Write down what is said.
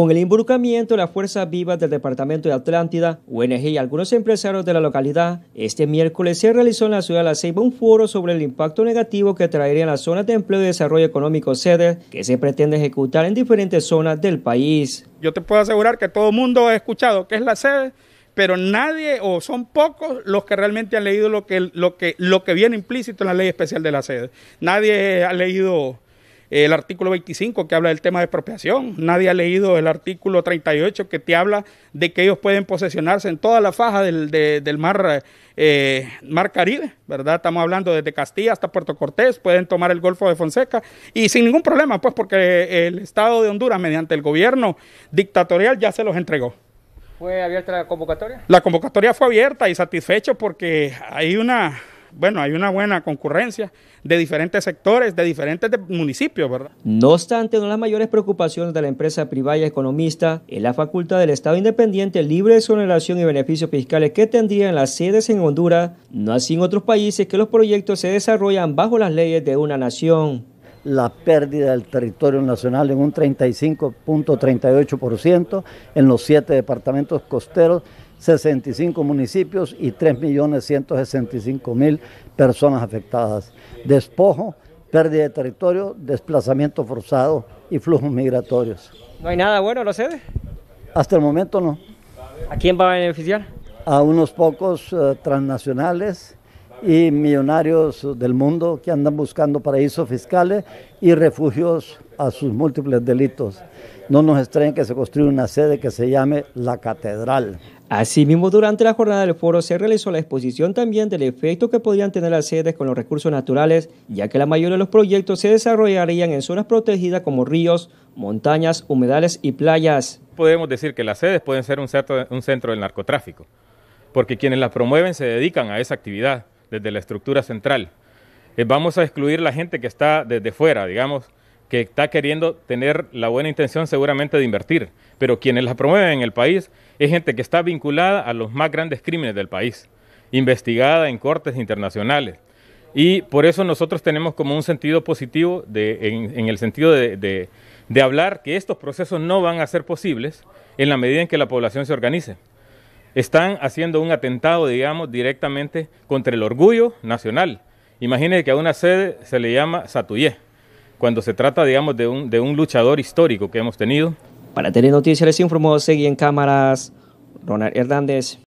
Con el involucramiento de las Fuerzas Vivas del Departamento de Atlántida, ONG y algunos empresarios de la localidad, este miércoles se realizó en la ciudad de La Ceiba un foro sobre el impacto negativo que traerían las zonas de empleo y desarrollo económico sede que se pretende ejecutar en diferentes zonas del país. Yo te puedo asegurar que todo el mundo ha escuchado qué es la sede, pero nadie o son pocos los que realmente han leído lo que, lo que, lo que viene implícito en la ley especial de la sede. Nadie ha leído el artículo 25 que habla del tema de expropiación, nadie ha leído el artículo 38 que te habla de que ellos pueden posesionarse en toda la faja del, mar, eh, mar Caribe, ¿verdad? Estamos hablando desde Castilla hasta Puerto Cortés, pueden tomar el Golfo de Fonseca y sin ningún problema, pues porque el Estado de Honduras, mediante el gobierno dictatorial, ya se los entregó. ¿Fue abierta la convocatoria? La convocatoria fue abierta y satisfecho porque hay una bueno, hay una buena concurrencia de diferentes sectores, de diferentes municipios, ¿verdad? No obstante, una de las mayores preocupaciones de la empresa privada economista es la facultad del Estado independiente libre de exoneración y beneficios fiscales que tendrían las sedes en Honduras, no así en otros países que los proyectos se desarrollan bajo las leyes de una nación. La pérdida del territorio nacional en un 35.38% en los siete departamentos costeros 65 municipios y 3.165.000 personas afectadas. Despojo, pérdida de territorio, desplazamiento forzado y flujos migratorios. ¿No hay nada bueno en la sede? Hasta el momento no. ¿A quién va a beneficiar? A unos pocos eh, transnacionales y millonarios del mundo que andan buscando paraísos fiscales y refugios a sus múltiples delitos. No nos extraña que se construya una sede que se llame la Catedral. Asimismo, durante la jornada del foro se realizó la exposición también del efecto que podrían tener las sedes con los recursos naturales, ya que la mayoría de los proyectos se desarrollarían en zonas protegidas como ríos, montañas, humedales y playas. Podemos decir que las sedes pueden ser un centro, un centro del narcotráfico, porque quienes las promueven se dedican a esa actividad desde la estructura central. Eh, vamos a excluir la gente que está desde fuera, digamos, que está queriendo tener la buena intención seguramente de invertir, pero quienes las promueven en el país es gente que está vinculada a los más grandes crímenes del país, investigada en cortes internacionales. Y por eso nosotros tenemos como un sentido positivo en, el sentido de, hablar que estos procesos no van a ser posibles en la medida en que la población se organice están haciendo un atentado, digamos, directamente contra el orgullo nacional. Imagínense que a una sede se le llama Satuyé, cuando se trata, digamos, de un luchador histórico que hemos tenido para noticias les informó, seguí en cámaras Ronald Hernández.